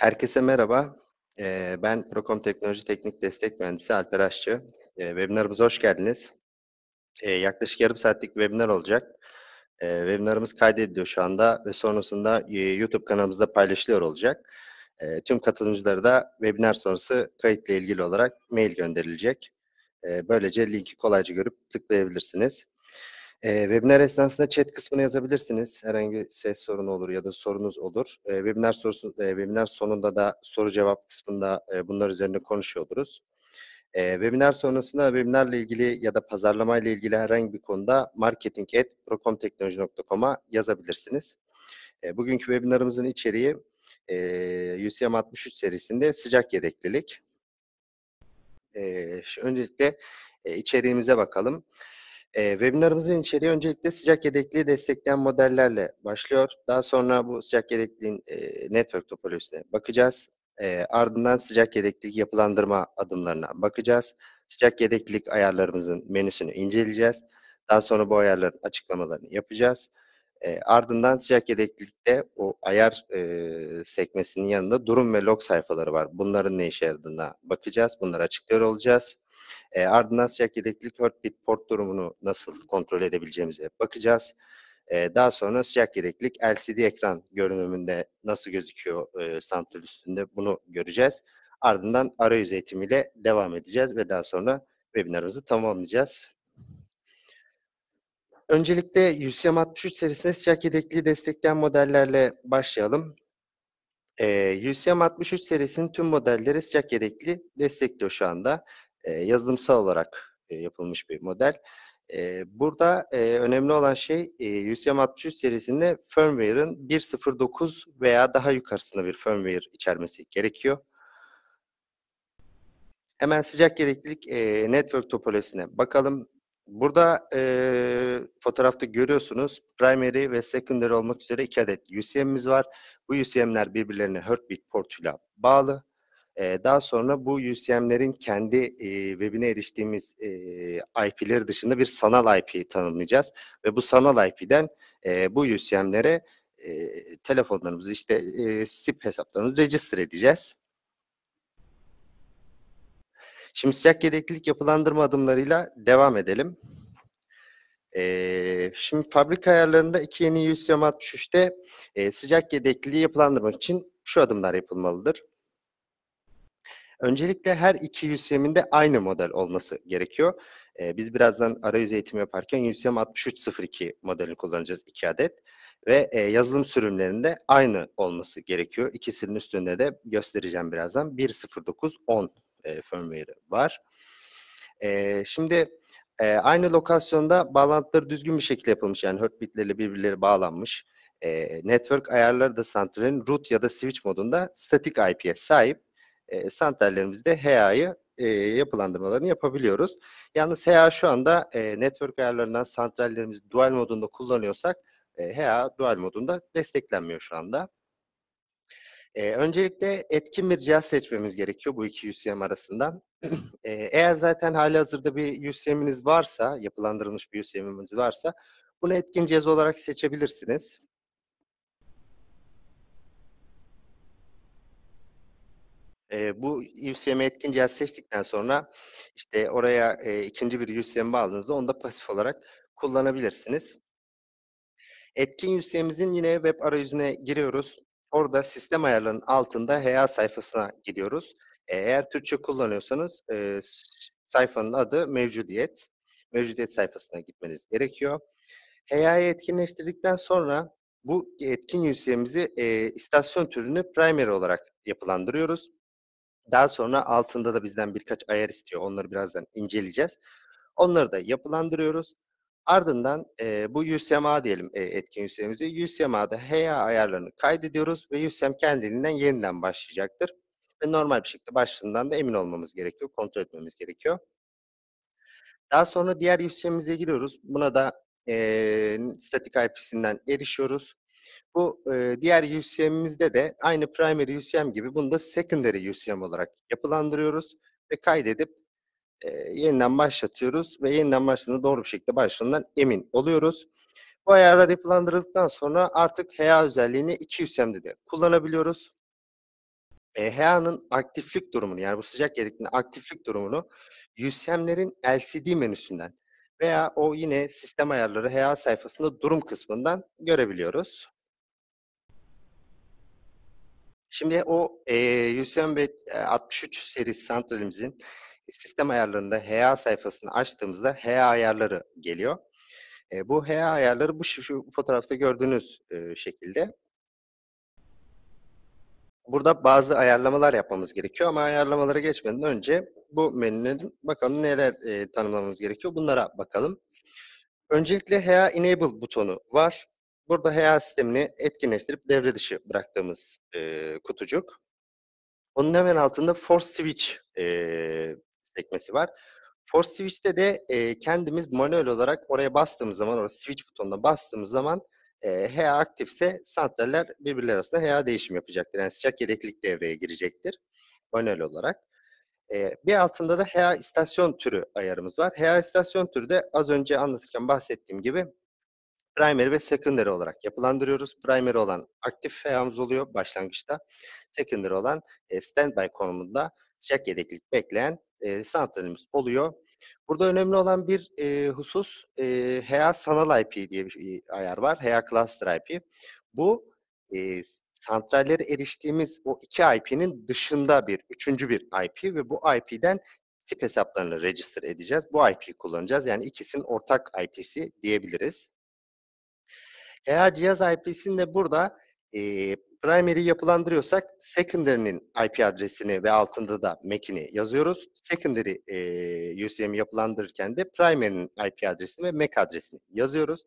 Herkese merhaba. Ee, ben Procom Teknoloji Teknik Destek Mühendisi Alper Aşçı. Ee, webinarımıza hoş geldiniz. Ee, yaklaşık yarım saatlik bir webinar olacak. Webinarımız kaydediliyor şu anda ve sonrasında e, YouTube kanalımızda paylaşılıyor olacak. Tüm katılımcılara da webinar sonrası kayıtla ilgili olarak mail gönderilecek. Böylece linki kolayca görüp tıklayabilirsiniz. E, webinar esnasında chat kısmına yazabilirsiniz. Herhangi ses sorunu olur ya da sorunuz olur. E, webinar sorusu, e, webinar sonunda da soru cevap kısmında e, bunlar üzerine konuşuyor oluruz. E, webinar sonrasında webinarla ilgili ya da pazarlama ile ilgili herhangi bir konuda marketing@procomteknoloji.com'a yazabilirsiniz. E, bugünkü webinarımızın içeriği e, UCM 63 serisinde sıcak yedeklilik. E, öncelikle e, içeriğimize bakalım. E, webinarımızın içeriği öncelikle sıcak yedekliği destekleyen modellerle başlıyor. Daha sonra bu sıcak yedekliğin e, network topolojisine bakacağız. E, ardından sıcak yedeklik yapılandırma adımlarına bakacağız. Sıcak yedeklik ayarlarımızın menüsünü inceleyeceğiz. Daha sonra bu ayarların açıklamalarını yapacağız. E, ardından sıcak yedeklikte o ayar e, sekmesinin yanında durum ve log sayfaları var. Bunların ne işe yaradığına bakacağız. Bunları açıklıyor olacağız. E, ardından siyah yedeklilik hört bit port durumunu nasıl kontrol edebileceğimize bakacağız. E, daha sonra siyah yedeklilik LCD ekran görünümünde nasıl gözüküyor e, santral üstünde bunu göreceğiz. Ardından arayüz eğitimiyle devam edeceğiz ve daha sonra webinarımızı tamamlayacağız. Öncelikle UCM 63 serisinde siyah yedekliği destekleyen modellerle başlayalım. Ee, UCM 63 serisinin tüm modelleri siyah yedekli destekliyor şu anda yazılımsal olarak yapılmış bir model. burada önemli olan şey e, UCM serisinde firmware'ın 1.09 veya daha yukarısında bir firmware içermesi gerekiyor. Hemen sıcak yedeklilik e, network topolojisine bakalım. Burada e, fotoğrafta görüyorsunuz primary ve secondary olmak üzere iki adet UCM'imiz var. Bu UCM'ler birbirlerine Heartbeat portuyla bağlı. Daha sonra bu UCM'lerin kendi webine eriştiğimiz IP'leri dışında bir sanal IP tanımlayacağız. Ve bu sanal IP'den bu UCM'lere telefonlarımızı işte SIP hesaplarımızı register edeceğiz. Şimdi sıcak yedeklilik yapılandırma adımlarıyla devam edelim. Ee, şimdi fabrika ayarlarında iki yeni UCM 63'te e, sıcak yedekli yapılandırmak için şu adımlar yapılmalıdır. Öncelikle her iki UCM'in aynı model olması gerekiyor. E, biz birazdan arayüz eğitimi yaparken UCM 6302 modelini kullanacağız iki adet. Ve e, yazılım sürümlerinde aynı olması gerekiyor. İkisinin üstünde de göstereceğim birazdan 1.09.10 e, firmware var. E, şimdi e, aynı lokasyonda bağlantıları düzgün bir şekilde yapılmış. Yani hört birbirleri bağlanmış. E, network ayarları da santralin root ya da switch modunda statik IP'ye sahip. E, santrallerimizde HEA'yı e, yapılandırmalarını yapabiliyoruz. Yalnız HEA şu anda e, network ayarlarından santrallerimizi dual modunda kullanıyorsak e, HEA dual modunda desteklenmiyor şu anda. öncelikle etkin bir cihaz seçmemiz gerekiyor bu iki UCM arasından. eğer zaten hali hazırda bir UCM'iniz varsa, yapılandırılmış bir UCM'iniz varsa bunu etkin cihaz olarak seçebilirsiniz. E, bu UCM'i etkin cihaz seçtikten sonra işte oraya e, ikinci bir UCM bağladığınızda onu da pasif olarak kullanabilirsiniz. Etkin UCM'imizin yine web arayüzüne giriyoruz. Orada sistem ayarlarının altında HA sayfasına gidiyoruz. E, eğer Türkçe kullanıyorsanız e, sayfanın adı mevcudiyet. Mevcudiyet sayfasına gitmeniz gerekiyor. HA'yı etkinleştirdikten sonra bu etkin UCM'imizi e, istasyon türünü primary olarak yapılandırıyoruz. Daha sonra altında da bizden birkaç ayar istiyor. Onları birazdan inceleyeceğiz. Onları da yapılandırıyoruz. Ardından e, bu USMA diyelim e, etkin USM'imizi. USMA'da HEA ayarlarını kaydediyoruz ve USM kendiliğinden yeniden başlayacaktır. Ve normal bir şekilde başlığından da emin olmamız gerekiyor. Kontrol etmemiz gerekiyor. Daha sonra diğer USM'imize giriyoruz. Buna da e, statik IP'sinden erişiyoruz. Bu e, diğer UCM'imizde de aynı primary UCM gibi bunu da secondary UCM olarak yapılandırıyoruz ve kaydedip e, yeniden başlatıyoruz ve yeniden başladığında doğru bir şekilde başladığından emin oluyoruz. Bu ayarlar yapılandırıldıktan sonra artık HEA özelliğini iki UCM'de de kullanabiliyoruz. E, HEA'nın aktiflik durumunu yani bu sıcak yedikliğinin aktiflik durumunu UCM'lerin LCD menüsünden veya o yine sistem ayarları HEA sayfasında durum kısmından görebiliyoruz. Şimdi o e, UCM ve 63 serisi santralimizin sistem ayarlarında HA sayfasını açtığımızda HA ayarları geliyor. E, bu HA ayarları bu şu, şu fotoğrafta gördüğünüz e, şekilde. Burada bazı ayarlamalar yapmamız gerekiyor ama ayarlamalara geçmeden önce bu menünün bakalım neler e, tanımlamamız gerekiyor bunlara bakalım. Öncelikle HA Enable butonu var. Burada HEA sistemini etkinleştirip devre dışı bıraktığımız e, kutucuk. Onun hemen altında force switch e, sekmesi var. Force switch'te de e, kendimiz manuel olarak oraya bastığımız zaman, orada switch butonuna bastığımız zaman e, HEA aktifse santraller birbirler arasında HEA değişim yapacaktır. Yani sıcak yedeklik devreye girecektir manuel olarak. bir altında da HEA istasyon türü ayarımız var. HEA istasyon türü de az önce anlatırken bahsettiğim gibi primary ve secondary olarak yapılandırıyoruz. Primary olan aktif FEA'mız oluyor başlangıçta. Secondary olan e, standby konumunda sıcak yedeklik bekleyen e, santralimiz oluyor. Burada önemli olan bir e, husus e, HEA sanal IP diye bir e, ayar var. HEA cluster IP. Bu e, santrallere eriştiğimiz o iki IP'nin dışında bir, üçüncü bir IP ve bu IP'den tip hesaplarını register edeceğiz. Bu IP'yi kullanacağız. Yani ikisinin ortak IP'si diyebiliriz. Eğer cihaz IP'sini de burada e, primary yapılandırıyorsak secondary'nin IP adresini ve altında da MAC'ini yazıyoruz. Secondary e, UCM'i yapılandırırken de primary'nin IP adresini ve MAC adresini yazıyoruz.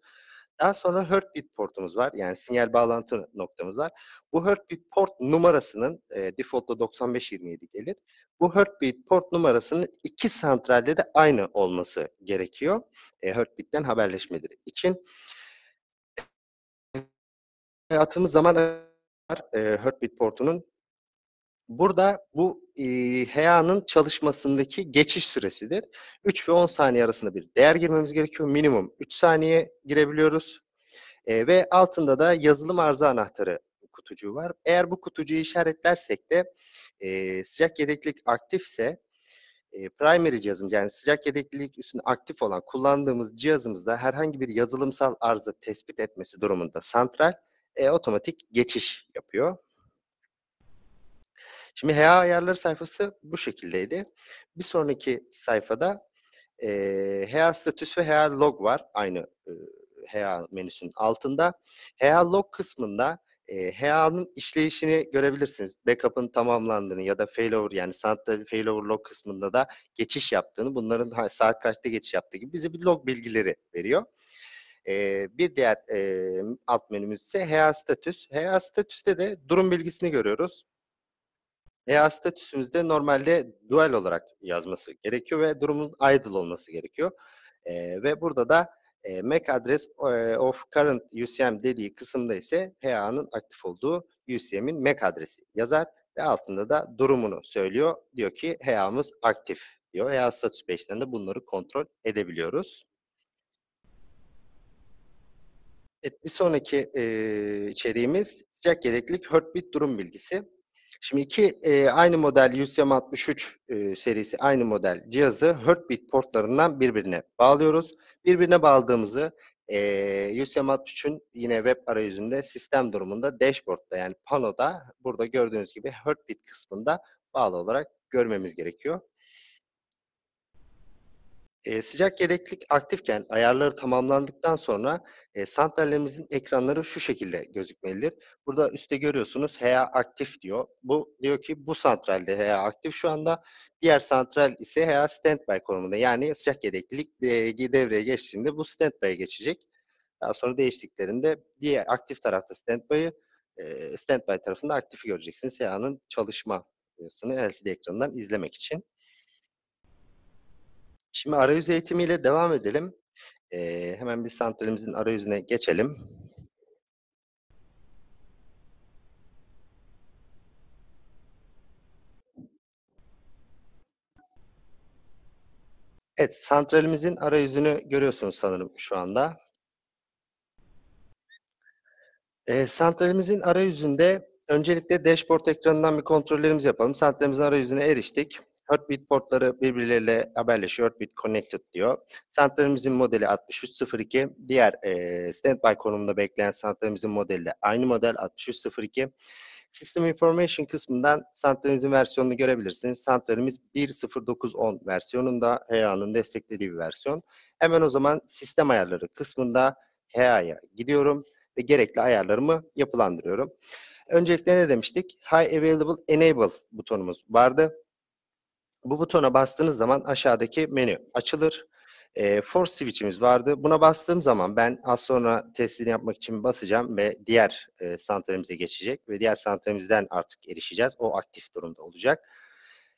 Daha sonra heartbeat portumuz var. Yani sinyal bağlantı noktamız var. Bu heartbeat port numarasının e, default'ta 9527 gelir. Bu heartbeat port numarasının iki santralde de aynı olması gerekiyor. E, heartbeat'ten haberleşmeleri için hayatımız zaman e, Heartbeat portunun burada bu e, heyanın çalışmasındaki geçiş süresidir. 3 ve 10 saniye arasında bir değer girmemiz gerekiyor. Minimum 3 saniye girebiliyoruz. E, ve altında da yazılım arıza anahtarı kutucuğu var. Eğer bu kutucuğu işaretlersek de e, sıcak yedeklik aktifse e, primary cihazım yani sıcak yedeklik üstünde aktif olan kullandığımız cihazımızda herhangi bir yazılımsal arıza tespit etmesi durumunda santral e, otomatik geçiş yapıyor. Şimdi HA ayarları sayfası bu şekildeydi. Bir sonraki sayfada e, HA status ve HA log var. Aynı e, HA menüsünün altında. HA log kısmında e, HA'nın işleyişini görebilirsiniz. Backup'ın tamamlandığını ya da failover yani sanatları failover log kısmında da geçiş yaptığını, bunların saat kaçta geçiş yaptığı gibi bize bir log bilgileri veriyor. E, bir diğer e, alt menümüz ise HEA statüs. HEA statüste de durum bilgisini görüyoruz. HEA statüsümüzde normalde dual olarak yazması gerekiyor ve durumun idle olması gerekiyor. E, ve burada da e, MAC address of current UCM dediği kısımda ise HEA'nın aktif olduğu UCM'in MAC adresi yazar ve altında da durumunu söylüyor. Diyor ki HEA'mız aktif diyor. HEA status 5'ten de bunları kontrol edebiliyoruz. Evet, bir sonraki e, içeriğimiz sıcak yedeklik heartbeat durum bilgisi. Şimdi iki e, aynı model UCM63 e, serisi aynı model cihazı heartbeat portlarından birbirine bağlıyoruz. Birbirine bağladığımızı e, UCM63'ün yine web arayüzünde sistem durumunda dashboard'da yani panoda burada gördüğünüz gibi heartbeat kısmında bağlı olarak görmemiz gerekiyor. E, sıcak yedeklik aktifken ayarları tamamlandıktan sonra e, santrallerimizin ekranları şu şekilde gözükmelidir. Burada üstte görüyorsunuz HEA aktif diyor. Bu diyor ki bu santralde HEA aktif şu anda. Diğer santral ise HEA standby konumunda. Yani sıcak yedeklik e, devreye geçtiğinde bu standby'e geçecek. Daha sonra değiştiklerinde diğer aktif tarafta standby'ı, e, standby tarafında aktifi göreceksiniz. HEA'nın çalışmasını LCD ekranından izlemek için. Şimdi arayüz eğitimiyle devam edelim. Ee, hemen bir santralimizin arayüzüne geçelim. Evet, santralimizin arayüzünü görüyorsunuz sanırım şu anda. E, santralimizin arayüzünde öncelikle dashboard ekranından bir kontrollerimiz yapalım. Santralimizin arayüzüne eriştik. Heartbeat portları birbirleriyle haberleşiyor. Heartbeat Connected diyor. Santralimizin modeli 6302. Diğer e, standby konumunda bekleyen santralimizin modeli de aynı model 6302. System Information kısmından santralimizin versiyonunu görebilirsiniz. Santralimiz 1.09.10 versiyonunda HEA'nın desteklediği bir versiyon. Hemen o zaman sistem ayarları kısmında HEA'ya gidiyorum ve gerekli ayarlarımı yapılandırıyorum. Öncelikle ne demiştik? High Available Enable butonumuz vardı. Bu butona bastığınız zaman aşağıdaki menü açılır. E, force switch'imiz vardı. Buna bastığım zaman ben az sonra testini yapmak için basacağım ve diğer e, santralimize geçecek ve diğer santralimizden artık erişeceğiz. O aktif durumda olacak.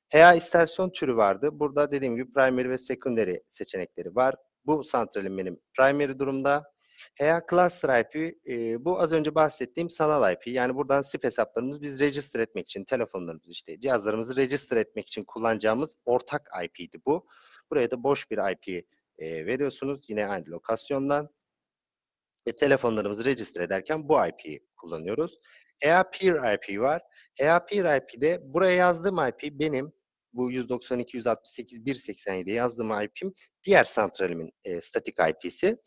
HEA istasyon türü vardı. Burada dediğim gibi primary ve secondary seçenekleri var. Bu santralim benim primary durumda. HEA Cluster IP e, bu az önce bahsettiğim sanal IP. Yani buradan SIP hesaplarımız biz register etmek için, telefonlarımız işte cihazlarımızı register etmek için kullanacağımız ortak IP'di bu. Buraya da boş bir IP e, veriyorsunuz yine aynı lokasyondan. Ve telefonlarımızı register ederken bu IP'yi kullanıyoruz. HEA Peer IP var. HEA Peer IP'de buraya yazdığım IP benim bu 192, yazdığım IP'im diğer santralimin e, statik IP'si.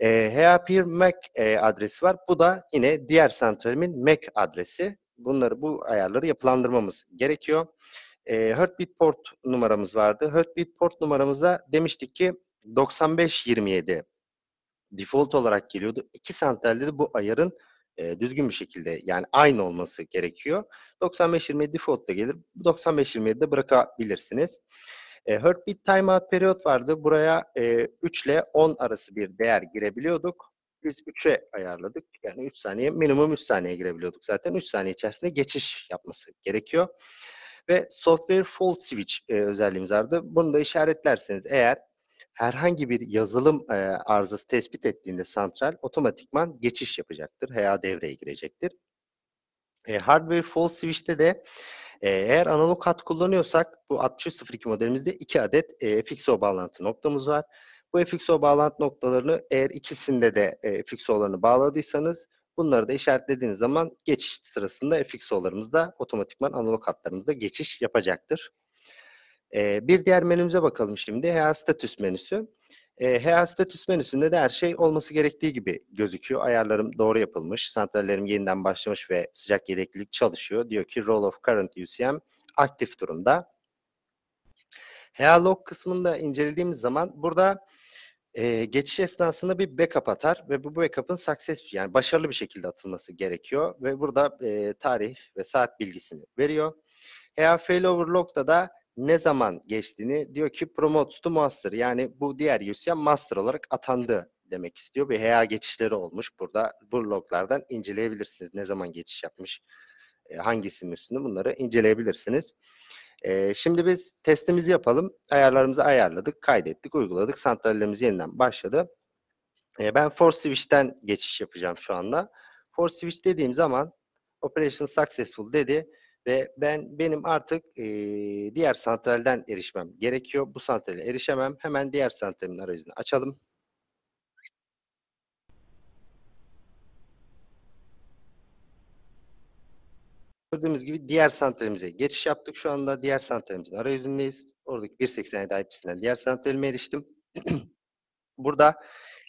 E, ee, Heapir MAC e, adresi var. Bu da yine diğer santralimin MAC adresi. Bunları bu ayarları yapılandırmamız gerekiyor. E, Heartbeat port numaramız vardı. Heartbeat port numaramıza demiştik ki 9527 default olarak geliyordu. İki santralde de bu ayarın e, düzgün bir şekilde yani aynı olması gerekiyor. 9527 default da gelir. 9527 de bırakabilirsiniz. E, Heartbeat timeout periyot vardı. Buraya e, 3 ile 10 arası bir değer girebiliyorduk. Biz 3'e ayarladık. Yani 3 saniye, minimum 3 saniye girebiliyorduk zaten. 3 saniye içerisinde geçiş yapması gerekiyor. Ve software fault switch e, özelliğimiz vardı. Bunu da işaretlerseniz eğer herhangi bir yazılım e, arızası tespit ettiğinde santral otomatikman geçiş yapacaktır. veya devreye girecektir. E, hardware fault switch'te de eğer analog hat kullanıyorsak bu 6302 modelimizde 2 adet e, FXO bağlantı noktamız var. Bu FXO bağlantı noktalarını eğer ikisinde de e, FXO'larını bağladıysanız bunları da işaretlediğiniz zaman geçiş sırasında FXO'larımız da otomatikman analog hatlarımızda geçiş yapacaktır. E, bir diğer menümüze bakalım şimdi. HEA status menüsü. E, ee, HEA status menüsünde de her şey olması gerektiği gibi gözüküyor. Ayarlarım doğru yapılmış, santrallerim yeniden başlamış ve sıcak yedeklilik çalışıyor. Diyor ki Roll of Current UCM aktif durumda. HEA log kısmında incelediğimiz zaman burada e, geçiş esnasında bir backup atar ve bu backup'ın success yani başarılı bir şekilde atılması gerekiyor ve burada e, tarih ve saat bilgisini veriyor. HEA failover log'da da ne zaman geçtiğini diyor ki promotes to master yani bu diğer UCM master olarak atandı demek istiyor. Bir HA geçişleri olmuş. Burada bu loglardan inceleyebilirsiniz. Ne zaman geçiş yapmış, e, hangisinin üstünde bunları inceleyebilirsiniz. E, şimdi biz testimizi yapalım. Ayarlarımızı ayarladık, kaydettik, uyguladık. Santrallerimiz yeniden başladı. E, ben force switch'ten geçiş yapacağım şu anda. Force switch dediğim zaman operation successful dedi. Ve ben benim artık e, diğer santralden erişmem gerekiyor. Bu santrale erişemem. Hemen diğer santralin arayüzünü açalım. Gördüğümüz gibi diğer santralimize geçiş yaptık. Şu anda diğer santralimizin arayüzündeyiz. Oradaki 1.87 IP'sinden diğer santralime eriştim. Burada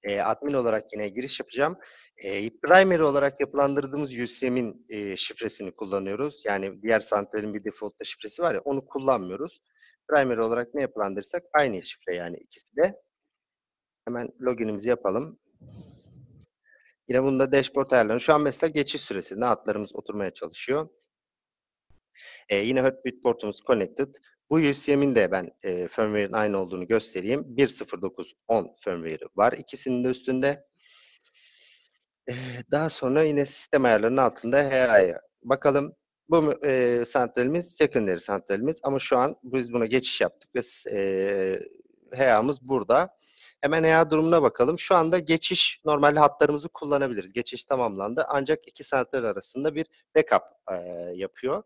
e, admin olarak yine giriş yapacağım. E, primary olarak yapılandırdığımız UCM'in e, şifresini kullanıyoruz. Yani diğer santralin bir default şifresi var ya onu kullanmıyoruz. Primary olarak ne yapılandırsak aynı şifre yani ikisi de. Hemen loginimizi yapalım. Yine bunda dashboard ayarlarını. Şu an mesela geçiş süresinde atlarımız oturmaya çalışıyor. ee, yine Hotbit portumuz connected. Bu UCM'in de ben e, firmware'in aynı olduğunu göstereyim. 1.09.10 firmware'i var ikisinin de üstünde. E, daha sonra yine sistem ayarlarının altında HA'ya bakalım. Bu e, santralimiz, secondary santralimiz ama şu an biz buna geçiş yaptık ve e, HA'mız burada. Hemen HA durumuna bakalım. Şu anda geçiş, normal hatlarımızı kullanabiliriz. Geçiş tamamlandı. Ancak iki santral arasında bir backup e, yapıyor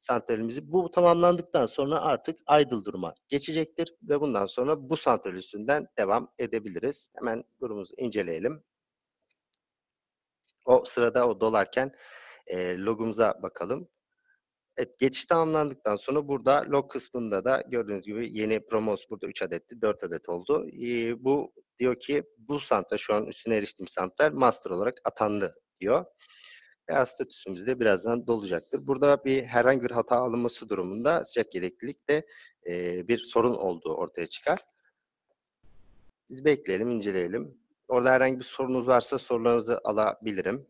santralimizi. Bu tamamlandıktan sonra artık idle duruma geçecektir ve bundan sonra bu santral üstünden devam edebiliriz. Hemen durumumuzu inceleyelim. O sırada o dolarken e, logumuza bakalım. Evet, geçiş tamamlandıktan sonra burada log kısmında da gördüğünüz gibi yeni promos burada 3 adetti, 4 adet oldu. E, bu diyor ki bu santral şu an üstüne eriştiğim santral master olarak atandı diyor veya de birazdan dolacaktır. Burada bir herhangi bir hata alınması durumunda sıcak yedeklilik de e, bir sorun olduğu ortaya çıkar. Biz bekleyelim, inceleyelim. Orada herhangi bir sorunuz varsa sorularınızı alabilirim.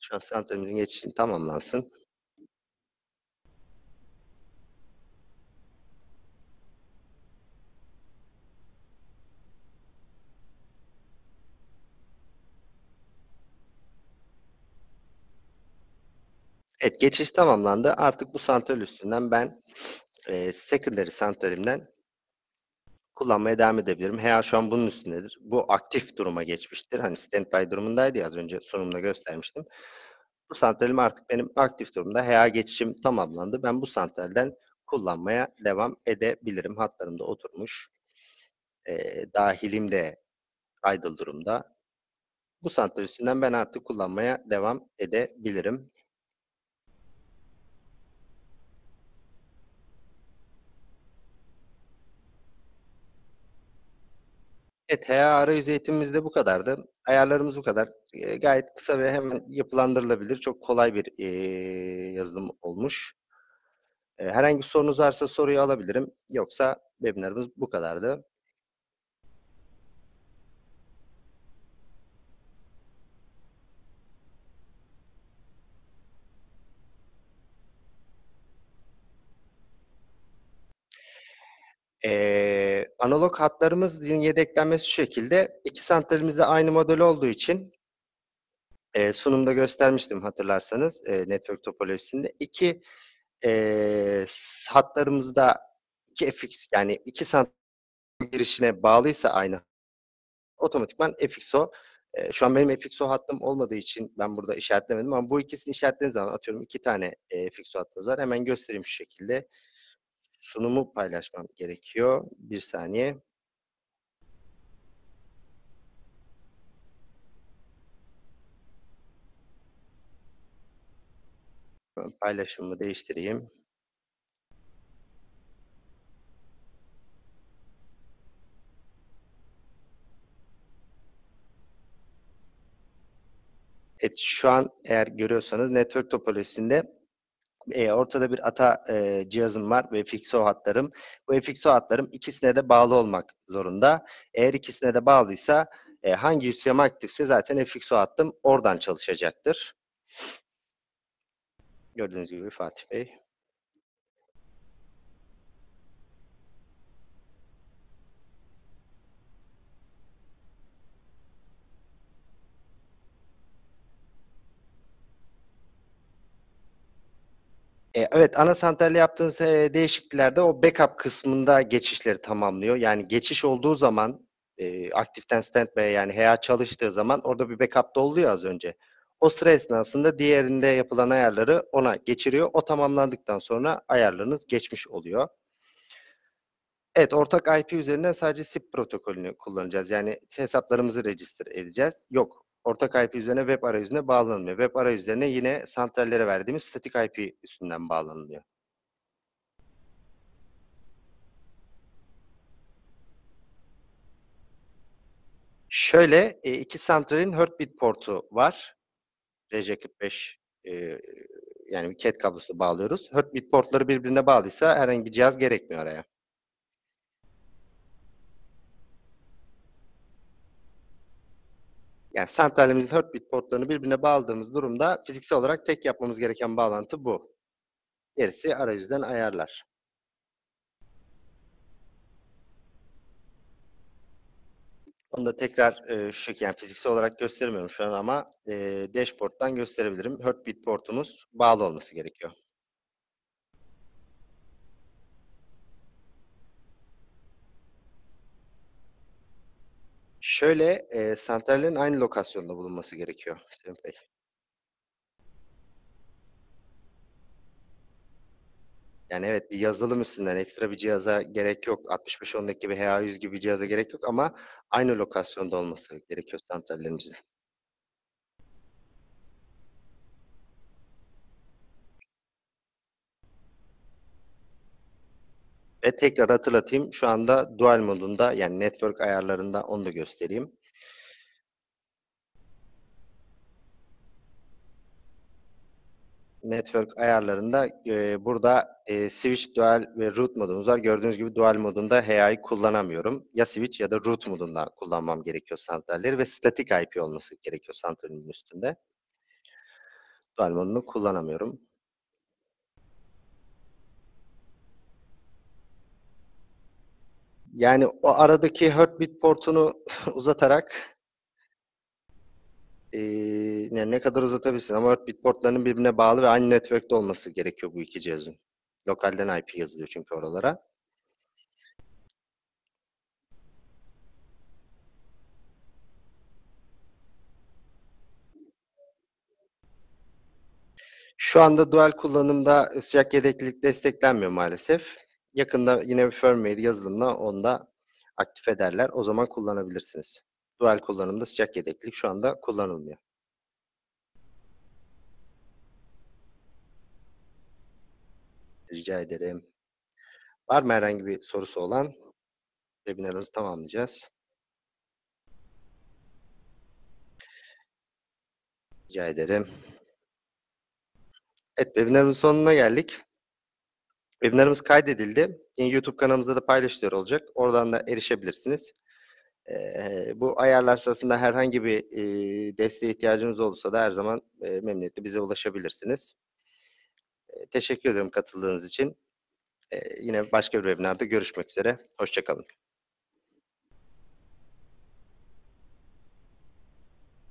Şu an santremizin geçişini tamamlansın. Evet geçiş tamamlandı. Artık bu santral üstünden ben e, secondary santralimden kullanmaya devam edebilirim. HA şu an bunun üstündedir. Bu aktif duruma geçmiştir. Hani standby durumundaydı ya az önce sunumda göstermiştim. Bu santralim artık benim aktif durumda. HA geçişim tamamlandı. Ben bu santralden kullanmaya devam edebilirim. Hatlarımda oturmuş. E, dahilim de idle durumda. Bu santral üstünden ben artık kullanmaya devam edebilirim. Evet, HA arayüz eğitimimiz de bu kadardı. Ayarlarımız bu kadar. E, gayet kısa ve hemen yapılandırılabilir. Çok kolay bir e, yazılım olmuş. E, herhangi bir sorunuz varsa soruyu alabilirim. Yoksa webinarımız bu kadardı. Eee Analog hatlarımızın yedeklenmesi şu şekilde. İki santlerimizde aynı model olduğu için e, sunumda göstermiştim hatırlarsanız e, network topolojisinde. iki e, hatlarımızda iki FX yani iki santral girişine bağlıysa aynı otomatikman FXO e, şu an benim FXO hattım olmadığı için ben burada işaretlemedim ama bu ikisini işaretlediğiniz zaman atıyorum iki tane e, FXO hattınız var. Hemen göstereyim şu şekilde sunumu paylaşmam gerekiyor. Bir saniye. Paylaşımı değiştireyim. Evet, şu an eğer görüyorsanız network topolojisinde e, ortada bir ata e, cihazım var ve fixo hatlarım. Bu fixo hatlarım ikisine de bağlı olmak zorunda. Eğer ikisine de bağlıysa e, hangi UCM aktifse zaten fixo hattım oradan çalışacaktır. Gördüğünüz gibi Fatih Bey. E, evet ana santralde yaptığınız e, değişikliklerde o backup kısmında geçişleri tamamlıyor. Yani geçiş olduğu zaman e, aktiften standby'e yani HEA çalıştığı zaman orada bir backup da oluyor az önce. O sıra esnasında diğerinde yapılan ayarları ona geçiriyor. O tamamlandıktan sonra ayarlarınız geçmiş oluyor. Evet, ortak IP üzerinden sadece SIP protokolünü kullanacağız. Yani hesaplarımızı register edeceğiz. Yok, ortak IP üzerine web arayüzüne bağlanmıyor. Web arayüzlerine yine santrallere verdiğimiz statik IP üstünden bağlanılıyor. Şöyle e, iki santralin Heartbeat portu var. RJ45 e, yani bir CAT kablosu bağlıyoruz. Heartbeat portları birbirine bağlıysa herhangi bir cihaz gerekmiyor araya. yani santralimizin Heartbeat portlarını birbirine bağladığımız durumda fiziksel olarak tek yapmamız gereken bağlantı bu. Gerisi arayüzden ayarlar. Onu da tekrar e, şu yani fiziksel olarak göstermiyorum şu an ama e, dashboard'dan gösterebilirim. Heartbeat portumuz bağlı olması gerekiyor. Şöyle, eee, santrallerin aynı lokasyonda bulunması gerekiyor Semih Bey. Yani, evet, bir yazılım üstünden ekstra bir cihaza gerek yok. 6510'daki gibi HA100 gibi bir cihaza gerek yok ama aynı lokasyonda olması gerekiyor santrallerimizin. Ve tekrar hatırlatayım şu anda dual modunda yani network ayarlarında onu da göstereyim. network ayarlarında e, burada e, switch, dual ve root modumuz var. Gördüğünüz gibi dual modunda HA'yı kullanamıyorum. Ya switch ya da root modunda kullanmam gerekiyor santralleri ve statik IP olması gerekiyor santralin üstünde. Dual modunu kullanamıyorum. Yani o aradaki heartbeat portunu uzatarak e, ne kadar uzatabilirsin ama heartbeat portlarının birbirine bağlı ve aynı network'te olması gerekiyor bu iki cihazın. Lokalden IP yazılıyor çünkü oralara. Şu anda dual kullanımda sıcak yedeklilik desteklenmiyor maalesef. Yakında yine bir firmware yazılımla onda aktif ederler. O zaman kullanabilirsiniz. Dual kullanımda sıcak yedeklik şu anda kullanılmıyor. Rica ederim. Var mı herhangi bir sorusu olan? Webinarımızı tamamlayacağız. Rica ederim. Evet webinarın sonuna geldik. Webinarımız kaydedildi. Yine YouTube kanalımızda da paylaşılıyor olacak. Oradan da erişebilirsiniz. Ee, bu ayarlar sırasında herhangi bir e, desteğe ihtiyacınız olursa da her zaman e, memnuniyetle bize ulaşabilirsiniz. E, teşekkür ederim katıldığınız için. E, yine başka bir webinarda görüşmek üzere. Hoşçakalın.